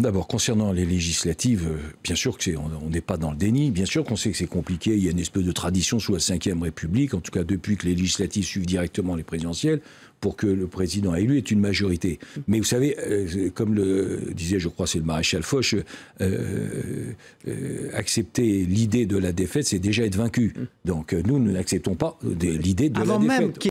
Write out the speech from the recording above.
D'abord, concernant les législatives, euh, bien sûr que c'est on n'est pas dans le déni, bien sûr qu'on sait que c'est compliqué, il y a une espèce de tradition sous la Ve République, en tout cas depuis que les législatives suivent directement les présidentielles, pour que le président élu ait une majorité. Mais vous savez, euh, comme le disait, je crois, c'est le maréchal Foch, euh, accepter l'idée de la défaite, c'est déjà être vaincu. Donc nous, nous n'acceptons pas l'idée de la défaite.